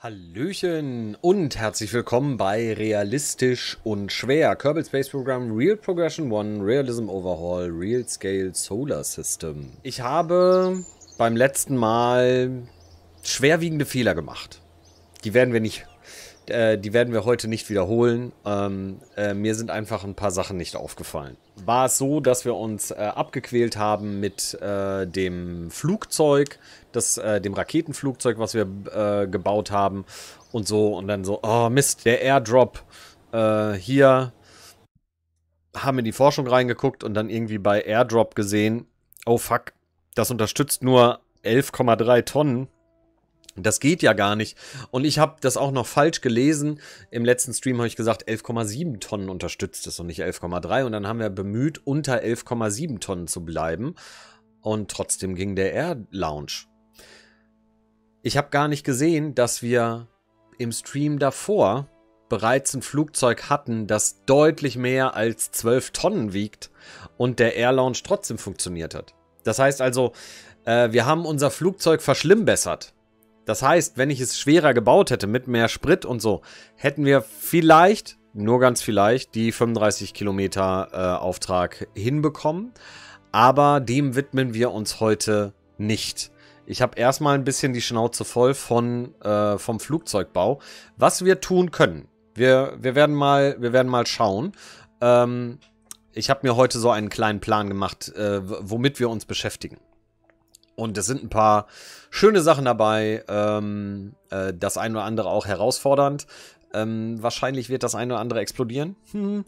Hallöchen und herzlich willkommen bei Realistisch und Schwer. Kerbal Space Program Real Progression One Realism Overhaul Real Scale Solar System. Ich habe beim letzten Mal schwerwiegende Fehler gemacht. Die werden wir nicht äh, die werden wir heute nicht wiederholen. Ähm, äh, mir sind einfach ein paar Sachen nicht aufgefallen. War es so, dass wir uns äh, abgequält haben mit äh, dem Flugzeug, das, äh, dem Raketenflugzeug, was wir gebaut haben und so. Und dann so, oh Mist, der Airdrop hier. Haben in die Forschung reingeguckt und dann irgendwie bei Airdrop gesehen, oh fuck, das unterstützt nur 11,3 Tonnen das geht ja gar nicht. Und ich habe das auch noch falsch gelesen. Im letzten Stream habe ich gesagt, 11,7 Tonnen unterstützt es und nicht 11,3. Und dann haben wir bemüht, unter 11,7 Tonnen zu bleiben. Und trotzdem ging der Air Lounge. Ich habe gar nicht gesehen, dass wir im Stream davor bereits ein Flugzeug hatten, das deutlich mehr als 12 Tonnen wiegt und der Air Lounge trotzdem funktioniert hat. Das heißt also, äh, wir haben unser Flugzeug verschlimmbessert. Das heißt, wenn ich es schwerer gebaut hätte mit mehr Sprit und so, hätten wir vielleicht, nur ganz vielleicht, die 35 Kilometer äh, Auftrag hinbekommen. Aber dem widmen wir uns heute nicht. Ich habe erstmal ein bisschen die Schnauze voll von, äh, vom Flugzeugbau. Was wir tun können. Wir, wir, werden, mal, wir werden mal schauen. Ähm, ich habe mir heute so einen kleinen Plan gemacht, äh, womit wir uns beschäftigen. Und es sind ein paar schöne Sachen dabei, ähm, äh, das ein oder andere auch herausfordernd. Ähm, wahrscheinlich wird das ein oder andere explodieren. Hm.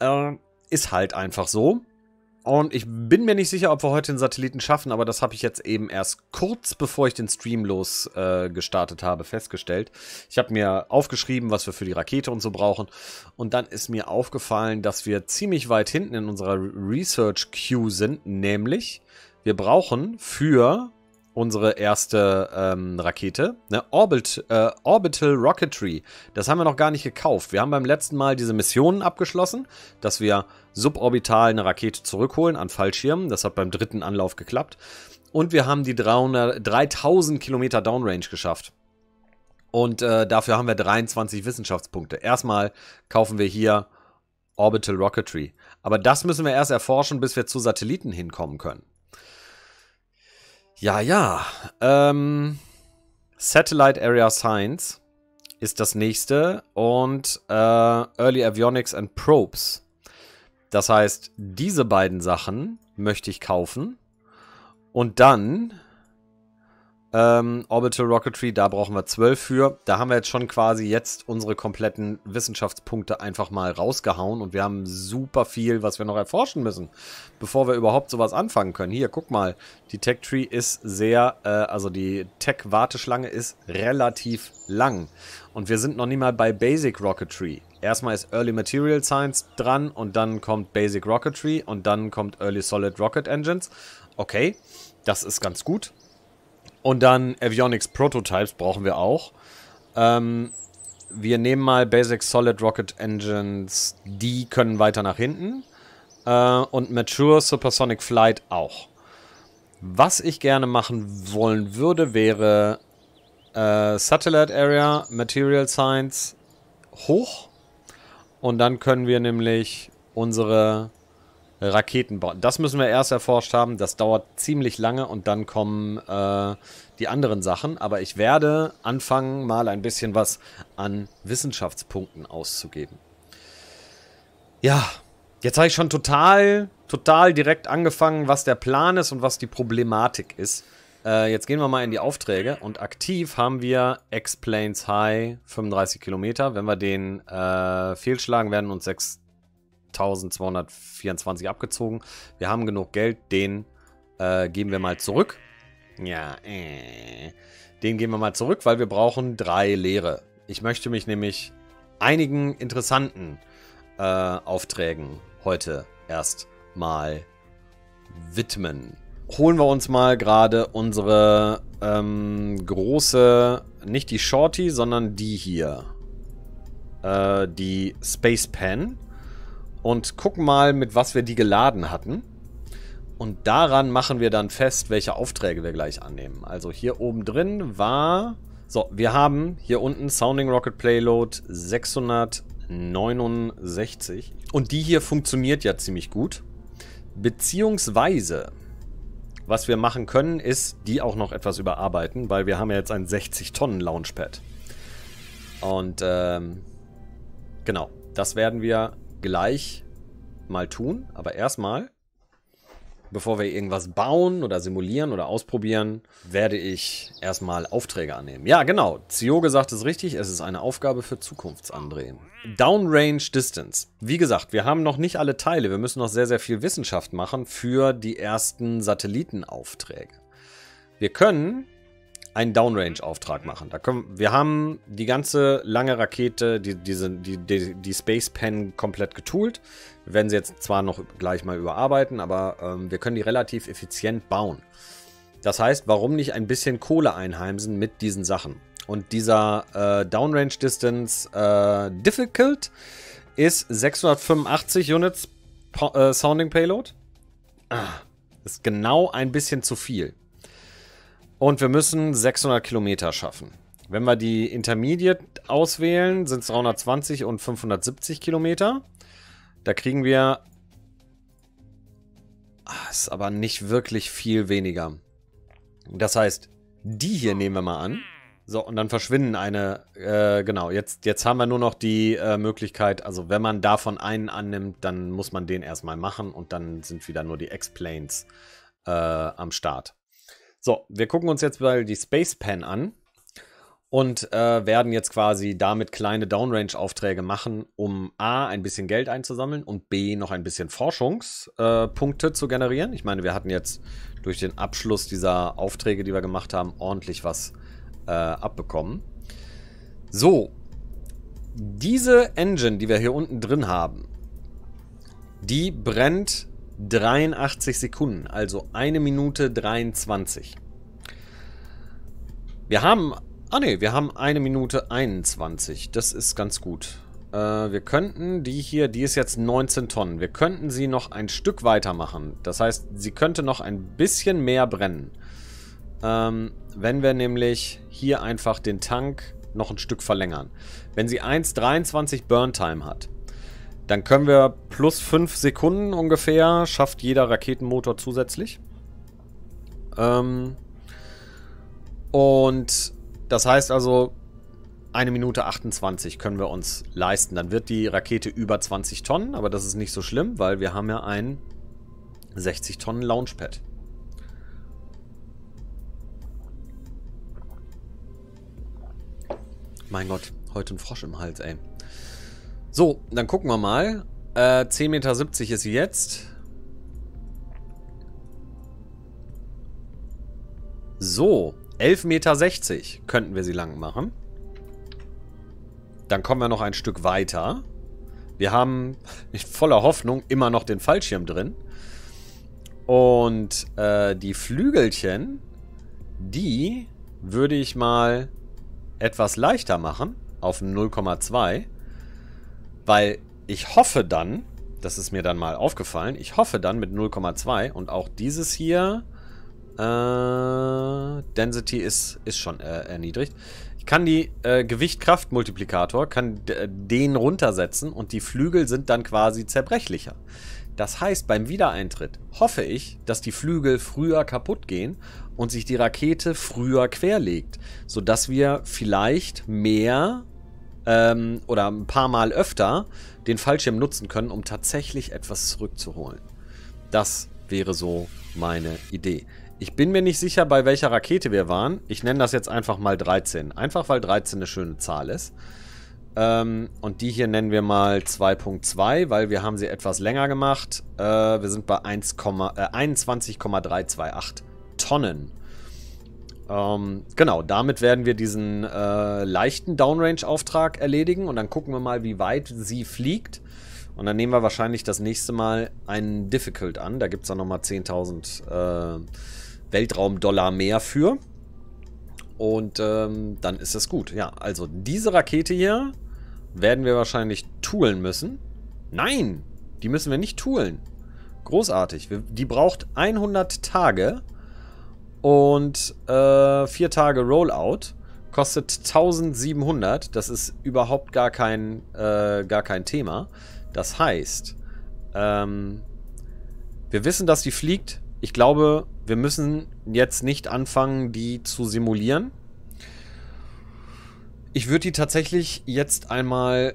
Äh, ist halt einfach so. Und ich bin mir nicht sicher, ob wir heute den Satelliten schaffen, aber das habe ich jetzt eben erst kurz bevor ich den Stream losgestartet äh, habe, festgestellt. Ich habe mir aufgeschrieben, was wir für die Rakete und so brauchen. Und dann ist mir aufgefallen, dass wir ziemlich weit hinten in unserer Research Queue sind, nämlich wir brauchen für unsere erste ähm, Rakete. Ne? Orbit, äh, Orbital Rocketry. Das haben wir noch gar nicht gekauft. Wir haben beim letzten Mal diese Missionen abgeschlossen, dass wir suborbital eine Rakete zurückholen an Fallschirmen. Das hat beim dritten Anlauf geklappt. Und wir haben die 300, 3000 Kilometer Downrange geschafft. Und äh, dafür haben wir 23 Wissenschaftspunkte. Erstmal kaufen wir hier Orbital Rocketry. Aber das müssen wir erst erforschen, bis wir zu Satelliten hinkommen können. Ja, ja. Ähm, Satellite Area Science ist das nächste und äh, Early Avionics and Probes. Das heißt, diese beiden Sachen möchte ich kaufen und dann ähm, Orbital Rocketry, da brauchen wir 12 für. Da haben wir jetzt schon quasi jetzt unsere kompletten Wissenschaftspunkte einfach mal rausgehauen und wir haben super viel, was wir noch erforschen müssen, bevor wir überhaupt sowas anfangen können. Hier, guck mal, die Tech Tree ist sehr, äh, also die Tech-Warteschlange ist relativ lang und wir sind noch nie mal bei Basic Rocketry. Erstmal ist Early Material Science dran und dann kommt Basic Rocketry und dann kommt Early Solid Rocket Engines. Okay, das ist ganz gut. Und dann Avionics Prototypes brauchen wir auch. Ähm, wir nehmen mal Basic Solid Rocket Engines. Die können weiter nach hinten. Äh, und Mature Supersonic Flight auch. Was ich gerne machen wollen würde, wäre äh, Satellite Area, Material Science hoch. Und dann können wir nämlich unsere Raketen bauen. Das müssen wir erst erforscht haben. Das dauert ziemlich lange und dann kommen äh, die anderen Sachen. Aber ich werde anfangen, mal ein bisschen was an Wissenschaftspunkten auszugeben. Ja, jetzt habe ich schon total, total direkt angefangen, was der Plan ist und was die Problematik ist. Äh, jetzt gehen wir mal in die Aufträge und aktiv haben wir X-Planes High 35 Kilometer. Wenn wir den äh, fehlschlagen, werden uns sechs 1224 abgezogen. Wir haben genug Geld, den äh, geben wir mal zurück. Ja, äh. Den geben wir mal zurück, weil wir brauchen drei Lehre. Ich möchte mich nämlich einigen interessanten äh, Aufträgen heute erstmal widmen. Holen wir uns mal gerade unsere ähm, große, nicht die Shorty, sondern die hier. Äh, die Space Pen und gucken mal, mit was wir die geladen hatten. Und daran machen wir dann fest, welche Aufträge wir gleich annehmen. Also hier oben drin war... So, wir haben hier unten Sounding Rocket Playload 669. Und die hier funktioniert ja ziemlich gut. Beziehungsweise, was wir machen können, ist die auch noch etwas überarbeiten, weil wir haben ja jetzt ein 60-Tonnen-Launchpad. Und ähm, genau, das werden wir gleich mal tun, aber erstmal, bevor wir irgendwas bauen oder simulieren oder ausprobieren, werde ich erstmal Aufträge annehmen. Ja, genau. Zioge sagt es richtig, es ist eine Aufgabe für Zukunftsandrehen. Downrange Distance. Wie gesagt, wir haben noch nicht alle Teile. Wir müssen noch sehr, sehr viel Wissenschaft machen für die ersten Satellitenaufträge. Wir können einen Downrange-Auftrag machen. Da können, wir haben die ganze lange Rakete, die, diese, die, die, die Space Pen komplett getoolt. Wir werden sie jetzt zwar noch gleich mal überarbeiten, aber ähm, wir können die relativ effizient bauen. Das heißt, warum nicht ein bisschen Kohle einheimsen mit diesen Sachen? Und dieser äh, Downrange Distance äh, Difficult ist 685 Units äh, Sounding Payload. Ah, ist genau ein bisschen zu viel. Und wir müssen 600 Kilometer schaffen. Wenn wir die Intermediate auswählen, sind es 320 und 570 Kilometer. Da kriegen wir... Ach, ist aber nicht wirklich viel weniger. Das heißt, die hier nehmen wir mal an. So, und dann verschwinden eine, äh, genau, jetzt, jetzt haben wir nur noch die äh, Möglichkeit, also wenn man davon einen annimmt, dann muss man den erstmal machen und dann sind wieder nur die X-Planes äh, am Start. So, wir gucken uns jetzt mal die Space Pen an und äh, werden jetzt quasi damit kleine Downrange-Aufträge machen, um A, ein bisschen Geld einzusammeln und B, noch ein bisschen Forschungspunkte äh, zu generieren. Ich meine, wir hatten jetzt durch den Abschluss dieser Aufträge, die wir gemacht haben, ordentlich was äh, abbekommen. So, diese Engine, die wir hier unten drin haben, die brennt 83 Sekunden, also 1 Minute 23. Wir haben... Ah ne, wir haben 1 Minute 21. Das ist ganz gut. Äh, wir könnten die hier, die ist jetzt 19 Tonnen. Wir könnten sie noch ein Stück weiter machen. Das heißt, sie könnte noch ein bisschen mehr brennen. Ähm, wenn wir nämlich hier einfach den Tank noch ein Stück verlängern. Wenn sie 1,23 Burntime hat, dann können wir plus 5 Sekunden ungefähr, schafft jeder Raketenmotor zusätzlich. Ähm, und das heißt also, eine Minute 28 können wir uns leisten. Dann wird die Rakete über 20 Tonnen, aber das ist nicht so schlimm, weil wir haben ja ein 60 Tonnen Launchpad. Mein Gott, heute ein Frosch im Hals, ey. So, dann gucken wir mal. Äh, 10,70 Meter ist jetzt. So, 11,60 Meter könnten wir sie lang machen. Dann kommen wir noch ein Stück weiter. Wir haben mit voller Hoffnung immer noch den Fallschirm drin. Und äh, die Flügelchen, die würde ich mal etwas leichter machen auf 0,2. Weil ich hoffe dann, das ist mir dann mal aufgefallen, ich hoffe dann mit 0,2 und auch dieses hier, äh, Density ist, ist schon äh, erniedrigt. Ich kann die äh, Gewicht-Kraft-Multiplikator, kann äh, den runtersetzen und die Flügel sind dann quasi zerbrechlicher. Das heißt, beim Wiedereintritt hoffe ich, dass die Flügel früher kaputt gehen und sich die Rakete früher querlegt, sodass wir vielleicht mehr ähm, oder ein paar Mal öfter den Fallschirm nutzen können, um tatsächlich etwas zurückzuholen. Das wäre so meine Idee. Ich bin mir nicht sicher, bei welcher Rakete wir waren. Ich nenne das jetzt einfach mal 13. Einfach, weil 13 eine schöne Zahl ist. Ähm, und die hier nennen wir mal 2.2, weil wir haben sie etwas länger gemacht. Äh, wir sind bei äh, 21,328 Tonnen. Ähm, genau, damit werden wir diesen äh, leichten Downrange-Auftrag erledigen und dann gucken wir mal, wie weit sie fliegt. Und dann nehmen wir wahrscheinlich das nächste Mal einen Difficult an. Da gibt es dann nochmal 10.000 äh, Weltraum-Dollar mehr für. Und ähm, dann ist das gut. Ja, also diese Rakete hier werden wir wahrscheinlich toolen müssen. Nein, die müssen wir nicht toolen. Großartig. Wir, die braucht 100 Tage und äh, vier Tage Rollout kostet 1700. Das ist überhaupt gar kein, äh, gar kein Thema. Das heißt, ähm, wir wissen, dass die fliegt. Ich glaube, wir müssen jetzt nicht anfangen, die zu simulieren. Ich würde die tatsächlich jetzt einmal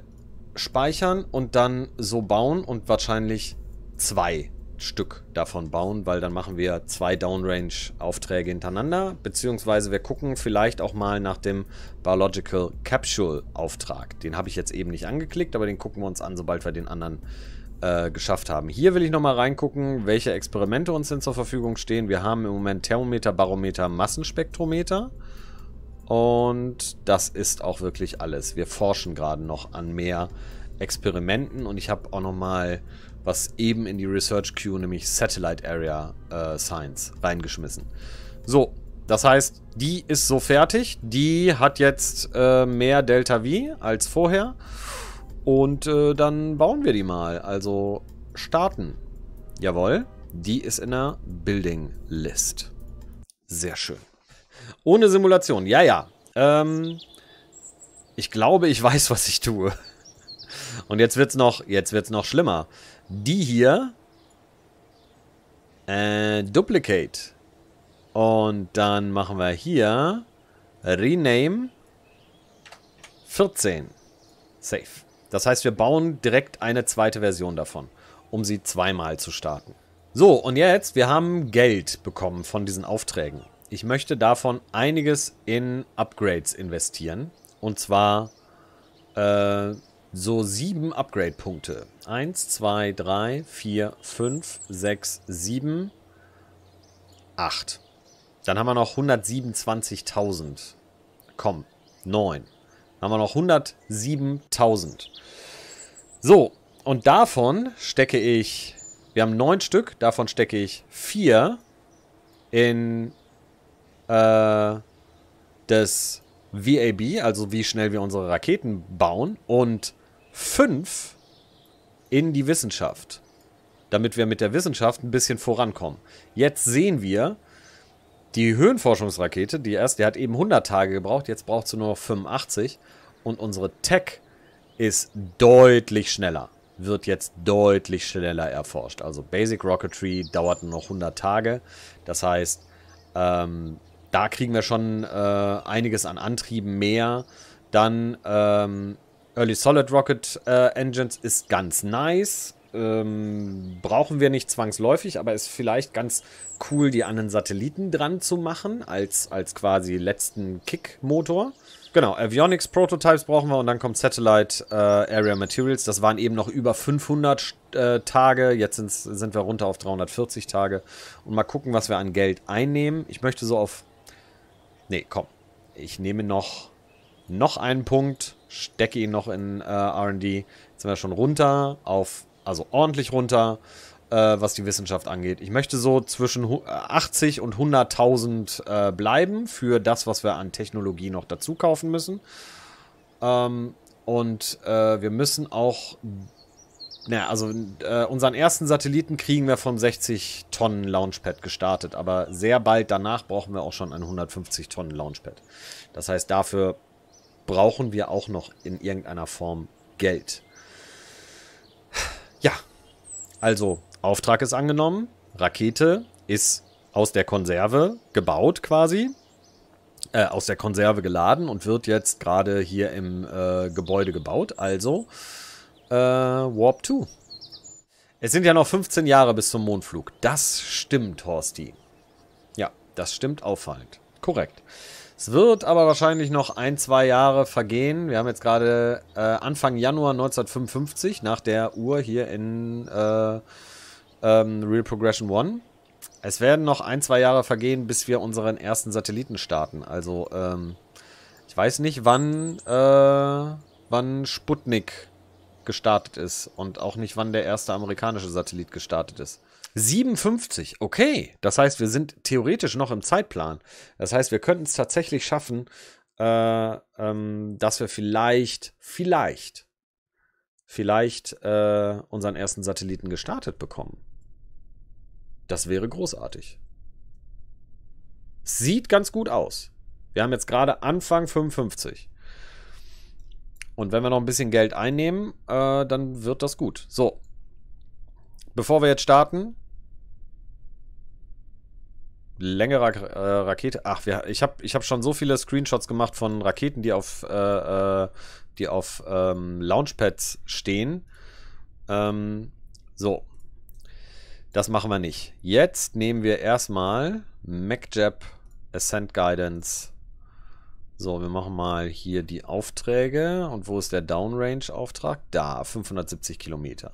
speichern und dann so bauen und wahrscheinlich zwei Stück davon bauen, weil dann machen wir zwei Downrange-Aufträge hintereinander, beziehungsweise wir gucken vielleicht auch mal nach dem Biological Capsule-Auftrag. Den habe ich jetzt eben nicht angeklickt, aber den gucken wir uns an, sobald wir den anderen äh, geschafft haben. Hier will ich nochmal reingucken, welche Experimente uns denn zur Verfügung stehen. Wir haben im Moment Thermometer, Barometer, Massenspektrometer. Und das ist auch wirklich alles. Wir forschen gerade noch an mehr Experimenten und ich habe auch nochmal was eben in die Research Queue, nämlich Satellite Area äh, Science, reingeschmissen. So, das heißt, die ist so fertig. Die hat jetzt äh, mehr Delta V als vorher. Und äh, dann bauen wir die mal. Also starten. Jawohl, die ist in der Building List. Sehr schön. Ohne Simulation, ja, ja. Ähm, ich glaube, ich weiß, was ich tue. Und jetzt wird's noch, jetzt wird's noch schlimmer die hier äh, Duplicate. Und dann machen wir hier Rename 14. Safe. Das heißt, wir bauen direkt eine zweite Version davon, um sie zweimal zu starten. So, und jetzt, wir haben Geld bekommen von diesen Aufträgen. Ich möchte davon einiges in Upgrades investieren. Und zwar äh, so, sieben Upgrade-Punkte. Eins, zwei, drei, vier, fünf, sechs, sieben, acht. Dann haben wir noch 127.000. Komm, neun. Dann haben wir noch 107.000. So, und davon stecke ich... Wir haben neun Stück, davon stecke ich vier in äh, das VAB, also wie schnell wir unsere Raketen bauen. Und fünf in die Wissenschaft. Damit wir mit der Wissenschaft ein bisschen vorankommen. Jetzt sehen wir, die Höhenforschungsrakete, die erst, die hat eben 100 Tage gebraucht, jetzt braucht sie nur noch 85. Und unsere Tech ist deutlich schneller. Wird jetzt deutlich schneller erforscht. Also Basic Rocketry dauert nur noch 100 Tage. Das heißt, ähm, da kriegen wir schon äh, einiges an Antrieben mehr. Dann ähm, Early Solid Rocket äh, Engines ist ganz nice. Ähm, brauchen wir nicht zwangsläufig, aber ist vielleicht ganz cool, die an den Satelliten dran zu machen, als, als quasi letzten Kick-Motor. Genau, Avionics Prototypes brauchen wir und dann kommt Satellite äh, Area Materials. Das waren eben noch über 500 äh, Tage, jetzt sind wir runter auf 340 Tage. Und mal gucken, was wir an Geld einnehmen. Ich möchte so auf... Nee, komm. Ich nehme noch noch einen Punkt, stecke ihn noch in äh, RD. Jetzt sind wir schon runter, auf, also ordentlich runter, äh, was die Wissenschaft angeht. Ich möchte so zwischen 80 äh, und 100.000 äh, bleiben für das, was wir an Technologie noch dazu kaufen müssen. Ähm, und äh, wir müssen auch naja, also äh, unseren ersten Satelliten kriegen wir vom 60 Tonnen Launchpad gestartet, aber sehr bald danach brauchen wir auch schon ein 150 Tonnen Launchpad. Das heißt, dafür brauchen wir auch noch in irgendeiner Form Geld. Ja, also Auftrag ist angenommen, Rakete ist aus der Konserve gebaut quasi, äh, aus der Konserve geladen und wird jetzt gerade hier im äh, Gebäude gebaut, also äh, Warp 2. Es sind ja noch 15 Jahre bis zum Mondflug. Das stimmt, Horsti. Ja, das stimmt auffallend. Korrekt. Es wird aber wahrscheinlich noch ein, zwei Jahre vergehen. Wir haben jetzt gerade äh, Anfang Januar 1955 nach der Uhr hier in äh, ähm, Real Progression 1. Es werden noch ein, zwei Jahre vergehen, bis wir unseren ersten Satelliten starten. Also, ähm, ich weiß nicht, wann, äh, wann Sputnik gestartet ist und auch nicht, wann der erste amerikanische Satellit gestartet ist. 57, okay. Das heißt, wir sind theoretisch noch im Zeitplan. Das heißt, wir könnten es tatsächlich schaffen, äh, ähm, dass wir vielleicht, vielleicht, vielleicht äh, unseren ersten Satelliten gestartet bekommen. Das wäre großartig. Sieht ganz gut aus. Wir haben jetzt gerade Anfang 55. Und wenn wir noch ein bisschen Geld einnehmen, äh, dann wird das gut. So, bevor wir jetzt starten. Längere äh, Rakete. Ach, wir, ich habe ich hab schon so viele Screenshots gemacht von Raketen, die auf, äh, äh, die auf ähm, Launchpads stehen. Ähm, so. Das machen wir nicht. Jetzt nehmen wir erstmal MacJab Ascent Guidance. So, wir machen mal hier die Aufträge. Und wo ist der Downrange-Auftrag? Da, 570 Kilometer.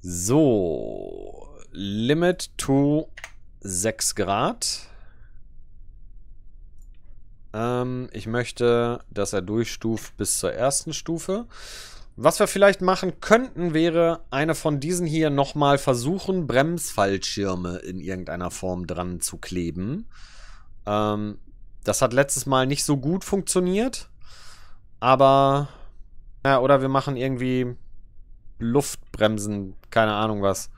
So, Limit to 6 Grad. Ähm, ich möchte, dass er durchstuft bis zur ersten Stufe. Was wir vielleicht machen könnten, wäre eine von diesen hier nochmal versuchen, Bremsfallschirme in irgendeiner Form dran zu kleben. Ähm, das hat letztes Mal nicht so gut funktioniert. Aber, ja, oder wir machen irgendwie Luftbremsen, keine Ahnung was.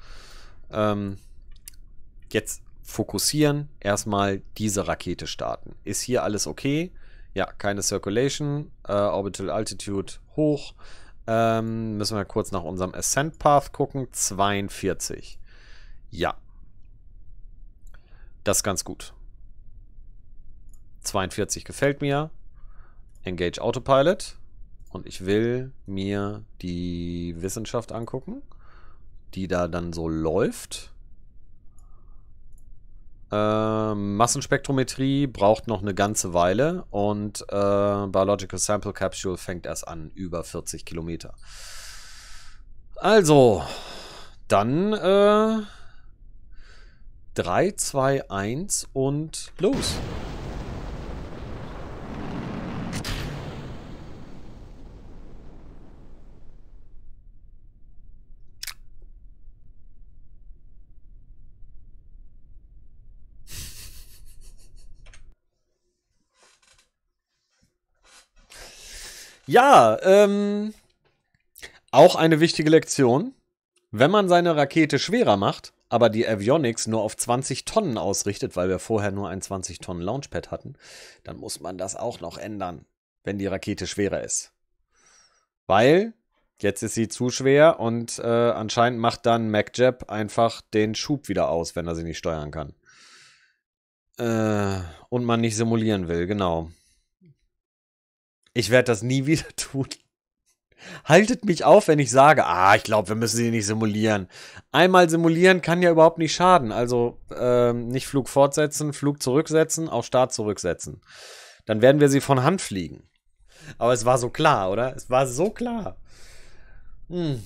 Ähm, jetzt fokussieren, erstmal diese Rakete starten. Ist hier alles okay? Ja, keine Circulation, äh, Orbital Altitude hoch. Ähm, müssen wir kurz nach unserem Ascent Path gucken. 42. Ja. Das ist ganz gut. 42 gefällt mir. Engage Autopilot und ich will mir die Wissenschaft angucken, die da dann so läuft. Äh, Massenspektrometrie braucht noch eine ganze Weile und äh, Biological Sample Capsule fängt erst an, über 40 Kilometer. Also, dann äh, 3, 2, 1 und los. Ja, ähm, auch eine wichtige Lektion. Wenn man seine Rakete schwerer macht, aber die Avionics nur auf 20 Tonnen ausrichtet, weil wir vorher nur ein 20 Tonnen Launchpad hatten, dann muss man das auch noch ändern, wenn die Rakete schwerer ist. Weil jetzt ist sie zu schwer und äh, anscheinend macht dann MacJab einfach den Schub wieder aus, wenn er sie nicht steuern kann. Äh, und man nicht simulieren will, genau. Ich werde das nie wieder tun. Haltet mich auf, wenn ich sage, ah, ich glaube, wir müssen sie nicht simulieren. Einmal simulieren kann ja überhaupt nicht schaden. Also ähm, nicht Flug fortsetzen, Flug zurücksetzen, auch Start zurücksetzen. Dann werden wir sie von Hand fliegen. Aber es war so klar, oder? Es war so klar. Hm.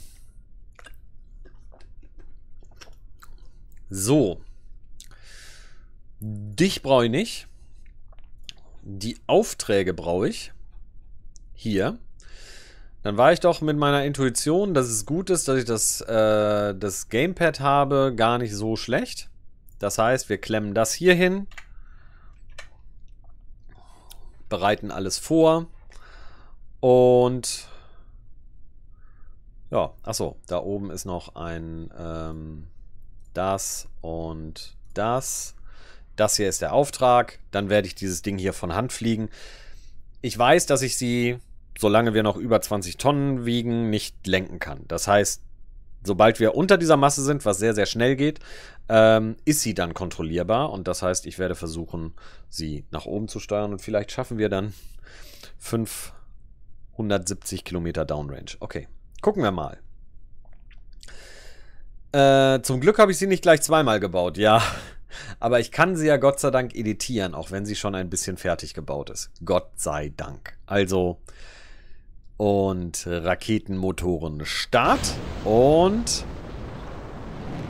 So. Dich brauche ich nicht. Die Aufträge brauche ich hier, dann war ich doch mit meiner Intuition, dass es gut ist, dass ich das, äh, das Gamepad habe, gar nicht so schlecht. Das heißt, wir klemmen das hier hin, bereiten alles vor und ja, achso, da oben ist noch ein ähm, das und das. Das hier ist der Auftrag. Dann werde ich dieses Ding hier von Hand fliegen ich weiß, dass ich sie, solange wir noch über 20 Tonnen wiegen, nicht lenken kann. Das heißt, sobald wir unter dieser Masse sind, was sehr, sehr schnell geht, ähm, ist sie dann kontrollierbar. Und das heißt, ich werde versuchen, sie nach oben zu steuern. Und vielleicht schaffen wir dann 570 Kilometer Downrange. Okay, gucken wir mal. Äh, zum Glück habe ich sie nicht gleich zweimal gebaut. Ja, aber ich kann sie ja Gott sei Dank editieren, auch wenn sie schon ein bisschen fertig gebaut ist. Gott sei Dank. Also, und Raketenmotoren Start und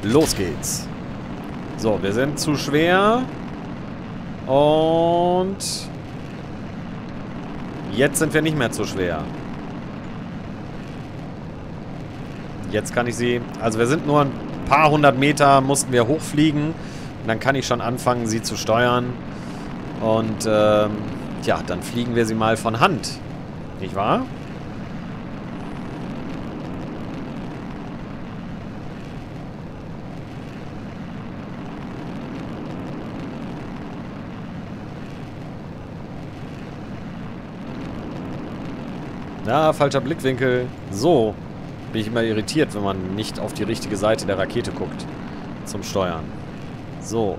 los geht's. So, wir sind zu schwer und jetzt sind wir nicht mehr zu schwer. Jetzt kann ich sie, also wir sind nur ein paar hundert Meter, mussten wir hochfliegen dann kann ich schon anfangen, sie zu steuern. Und ähm, ja, dann fliegen wir sie mal von Hand. Nicht wahr? Na, falscher Blickwinkel. So bin ich immer irritiert, wenn man nicht auf die richtige Seite der Rakete guckt zum Steuern. So.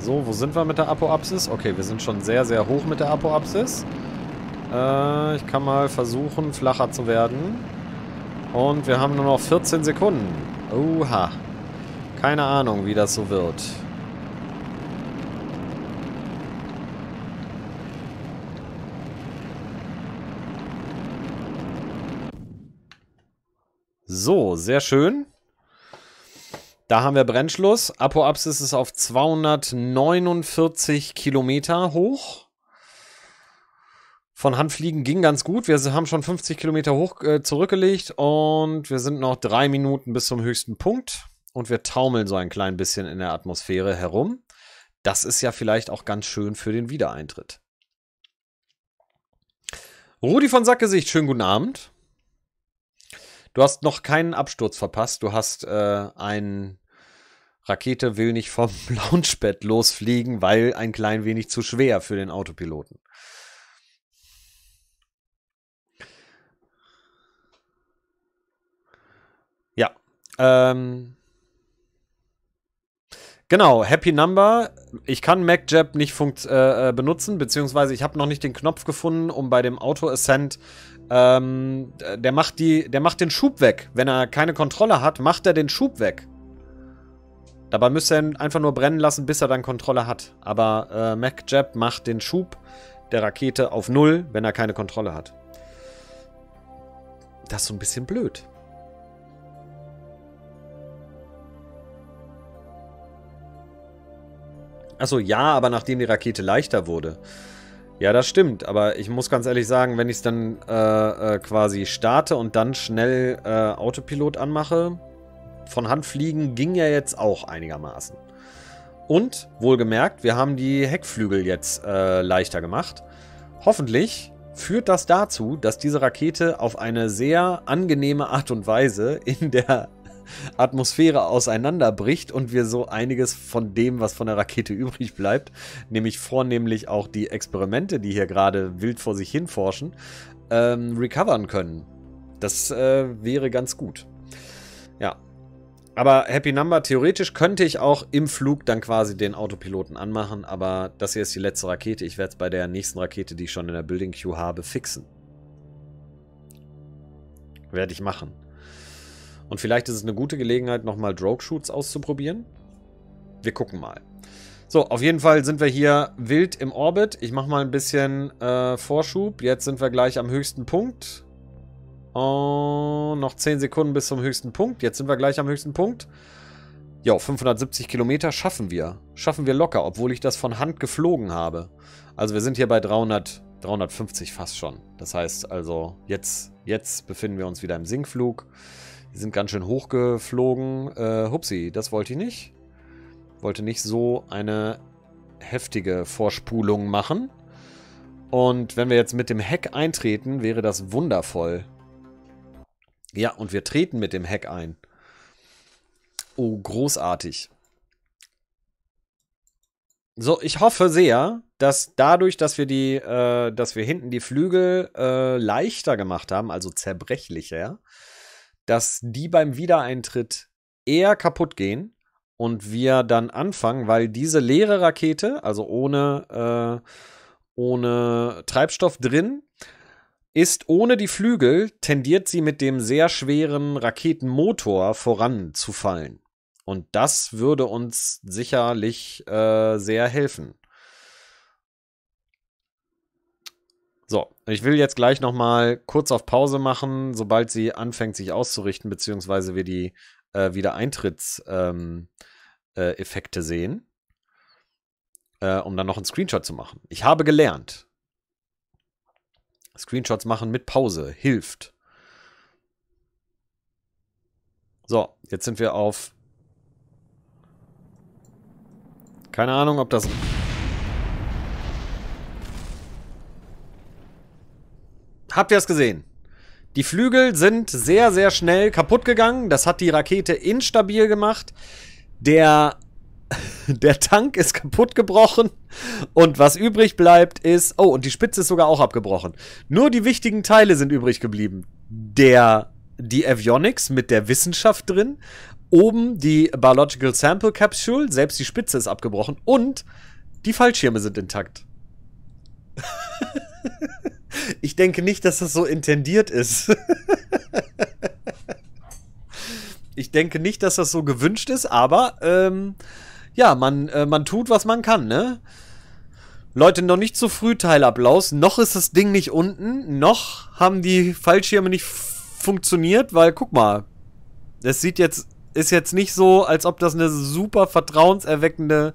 So, wo sind wir mit der Apoapsis? Okay, wir sind schon sehr, sehr hoch mit der Apoapsis. Äh, ich kann mal versuchen, flacher zu werden. Und wir haben nur noch 14 Sekunden. Oha. Keine Ahnung, wie das so wird. So, sehr schön. Da haben wir Brennschluss. Apoapsis ist auf 249 Kilometer hoch. Von Handfliegen ging ganz gut. Wir haben schon 50 Kilometer hoch äh, zurückgelegt und wir sind noch drei Minuten bis zum höchsten Punkt und wir taumeln so ein klein bisschen in der Atmosphäre herum. Das ist ja vielleicht auch ganz schön für den Wiedereintritt. Rudi von Sackgesicht, schönen guten Abend. Du hast noch keinen Absturz verpasst. Du hast äh, ein Rakete will nicht vom Launchbett losfliegen, weil ein klein wenig zu schwer für den Autopiloten. Ja, ähm, Genau, Happy Number. Ich kann MacJab nicht äh, äh, benutzen, beziehungsweise ich habe noch nicht den Knopf gefunden, um bei dem Auto Ascent. Ähm, der, macht die, der macht den Schub weg. Wenn er keine Kontrolle hat, macht er den Schub weg. Dabei müsste er ihn einfach nur brennen lassen, bis er dann Kontrolle hat. Aber äh, MacJab macht den Schub der Rakete auf Null, wenn er keine Kontrolle hat. Das ist so ein bisschen blöd. Achso, ja, aber nachdem die Rakete leichter wurde. Ja, das stimmt. Aber ich muss ganz ehrlich sagen, wenn ich es dann äh, äh, quasi starte und dann schnell äh, Autopilot anmache, von Hand fliegen ging ja jetzt auch einigermaßen. Und, wohlgemerkt, wir haben die Heckflügel jetzt äh, leichter gemacht. Hoffentlich führt das dazu, dass diese Rakete auf eine sehr angenehme Art und Weise in der Atmosphäre auseinanderbricht und wir so einiges von dem, was von der Rakete übrig bleibt, nämlich vornehmlich auch die Experimente, die hier gerade wild vor sich hin forschen, ähm, recovern können. Das äh, wäre ganz gut. Ja. Aber Happy Number, theoretisch könnte ich auch im Flug dann quasi den Autopiloten anmachen, aber das hier ist die letzte Rakete. Ich werde es bei der nächsten Rakete, die ich schon in der Building Queue habe, fixen. Werde ich machen. Und vielleicht ist es eine gute Gelegenheit, nochmal Drogue-Shoots auszuprobieren. Wir gucken mal. So, auf jeden Fall sind wir hier wild im Orbit. Ich mache mal ein bisschen äh, Vorschub. Jetzt sind wir gleich am höchsten Punkt. Oh, noch 10 Sekunden bis zum höchsten Punkt. Jetzt sind wir gleich am höchsten Punkt. Ja, 570 Kilometer schaffen wir. Schaffen wir locker, obwohl ich das von Hand geflogen habe. Also wir sind hier bei 300, 350 fast schon. Das heißt also, jetzt, jetzt befinden wir uns wieder im Sinkflug. Die sind ganz schön hochgeflogen. Äh, hupsi, das wollte ich nicht. Wollte nicht so eine heftige Vorspulung machen. Und wenn wir jetzt mit dem Heck eintreten, wäre das wundervoll. Ja, und wir treten mit dem Heck ein. Oh, großartig. So, ich hoffe sehr, dass dadurch, dass wir die, äh, dass wir hinten die Flügel äh, leichter gemacht haben, also zerbrechlicher, dass die beim Wiedereintritt eher kaputt gehen und wir dann anfangen, weil diese leere Rakete, also ohne, äh, ohne Treibstoff drin, ist ohne die Flügel, tendiert sie mit dem sehr schweren Raketenmotor voranzufallen. Und das würde uns sicherlich äh, sehr helfen. So, ich will jetzt gleich nochmal kurz auf Pause machen, sobald sie anfängt, sich auszurichten, beziehungsweise wir die äh, Wiedereintrittseffekte ähm, äh, sehen, äh, um dann noch einen Screenshot zu machen. Ich habe gelernt. Screenshots machen mit Pause hilft. So, jetzt sind wir auf. Keine Ahnung, ob das habt ihr es gesehen? Die Flügel sind sehr, sehr schnell kaputt gegangen. Das hat die Rakete instabil gemacht. Der, der Tank ist kaputt gebrochen. Und was übrig bleibt ist. Oh, und die Spitze ist sogar auch abgebrochen. Nur die wichtigen Teile sind übrig geblieben. Der, die Avionics mit der Wissenschaft drin. Oben die Biological Sample Capsule. Selbst die Spitze ist abgebrochen. Und die Fallschirme sind intakt. Ich denke nicht, dass das so intendiert ist. ich denke nicht, dass das so gewünscht ist, aber ähm, ja, man, äh, man tut, was man kann, ne? Leute, noch nicht zu früh Teilapplaus. Noch ist das Ding nicht unten. Noch haben die Fallschirme nicht funktioniert, weil guck mal, es sieht jetzt, ist jetzt nicht so, als ob das eine super vertrauenserweckende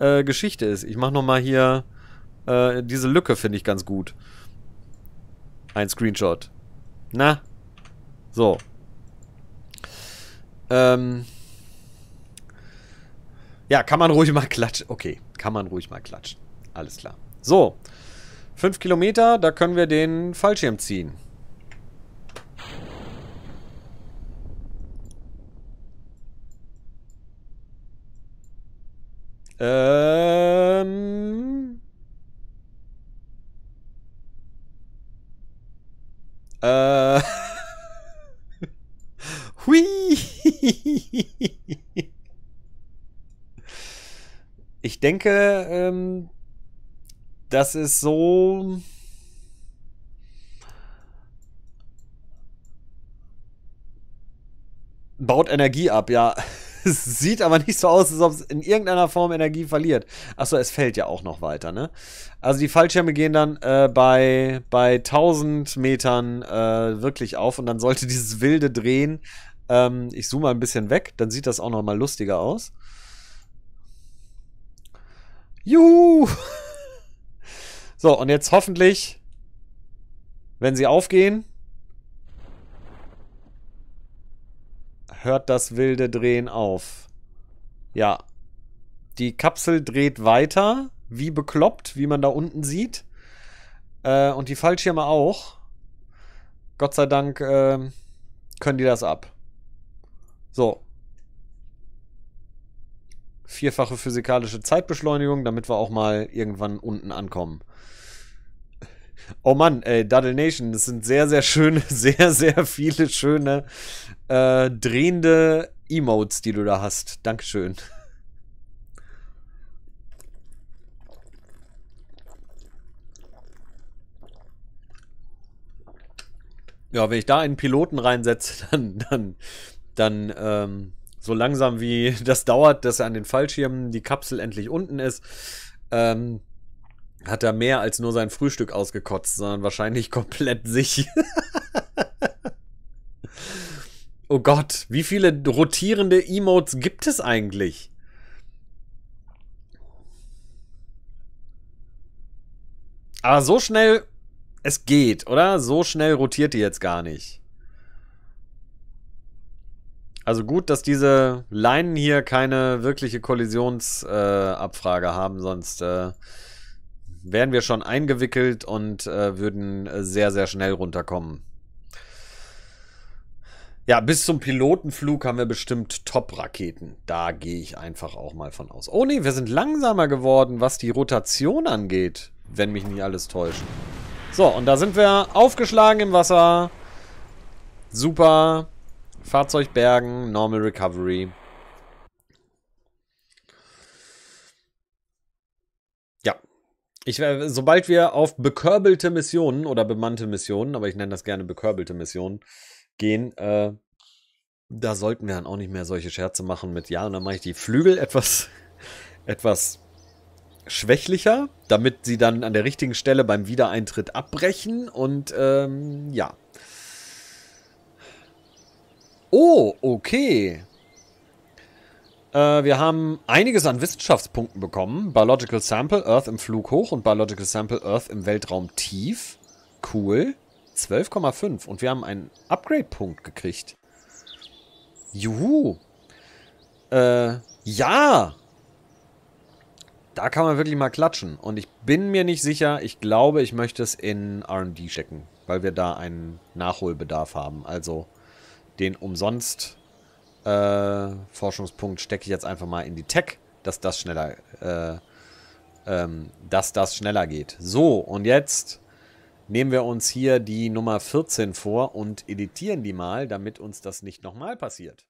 äh, Geschichte ist. Ich mach nochmal hier äh, diese Lücke, finde ich ganz gut. Ein Screenshot. Na? So. Ähm. Ja, kann man ruhig mal klatschen. Okay, kann man ruhig mal klatschen. Alles klar. So. Fünf Kilometer, da können wir den Fallschirm ziehen. Ähm. Äh. Hui! Ich denke, ähm, das ist so. Baut Energie ab, ja. Es sieht aber nicht so aus, als ob es in irgendeiner Form Energie verliert. Achso, es fällt ja auch noch weiter, ne? Also die Fallschirme gehen dann äh, bei, bei 1000 Metern äh, wirklich auf und dann sollte dieses wilde Drehen. Ähm, ich zoome mal ein bisschen weg, dann sieht das auch noch mal lustiger aus. Juhu! So, und jetzt hoffentlich, wenn sie aufgehen, Hört das wilde Drehen auf. Ja. Die Kapsel dreht weiter, wie bekloppt, wie man da unten sieht. Äh, und die Fallschirme auch. Gott sei Dank äh, können die das ab. So. Vierfache physikalische Zeitbeschleunigung, damit wir auch mal irgendwann unten ankommen. Oh Mann, ey, Duddle Nation, das sind sehr, sehr schöne, sehr, sehr viele schöne äh, drehende Emotes, die du da hast. Dankeschön. Ja, wenn ich da einen Piloten reinsetze, dann, dann, dann ähm, so langsam wie das dauert, dass er an den Fallschirmen die Kapsel endlich unten ist, ähm, hat er mehr als nur sein Frühstück ausgekotzt, sondern wahrscheinlich komplett sich. oh Gott, wie viele rotierende Emotes gibt es eigentlich? Aber so schnell, es geht, oder? So schnell rotiert die jetzt gar nicht. Also gut, dass diese Leinen hier keine wirkliche Kollisionsabfrage äh, haben, sonst äh, wären wir schon eingewickelt und äh, würden äh, sehr, sehr schnell runterkommen. Ja, bis zum Pilotenflug haben wir bestimmt Top-Raketen. Da gehe ich einfach auch mal von aus. Oh nee, wir sind langsamer geworden, was die Rotation angeht, wenn mich nicht alles täuscht. So, und da sind wir aufgeschlagen im Wasser. Super. Fahrzeug bergen, Normal Recovery. Ich sobald wir auf bekörbelte Missionen oder bemannte Missionen, aber ich nenne das gerne bekörbelte Missionen, gehen, äh, da sollten wir dann auch nicht mehr solche Scherze machen mit, ja, und dann mache ich die Flügel etwas, etwas schwächlicher, damit sie dann an der richtigen Stelle beim Wiedereintritt abbrechen und, ähm, ja. Oh, okay. Äh, wir haben einiges an Wissenschaftspunkten bekommen. Biological Sample Earth im Flug hoch und Biological Sample Earth im Weltraum tief. Cool. 12,5. Und wir haben einen Upgrade-Punkt gekriegt. Juhu. Äh, ja. Da kann man wirklich mal klatschen. Und ich bin mir nicht sicher. Ich glaube, ich möchte es in R&D stecken. Weil wir da einen Nachholbedarf haben. Also den umsonst äh, Forschungspunkt stecke ich jetzt einfach mal in die Tech, dass das schneller, äh, ähm, dass das schneller geht. So, und jetzt nehmen wir uns hier die Nummer 14 vor und editieren die mal, damit uns das nicht nochmal passiert.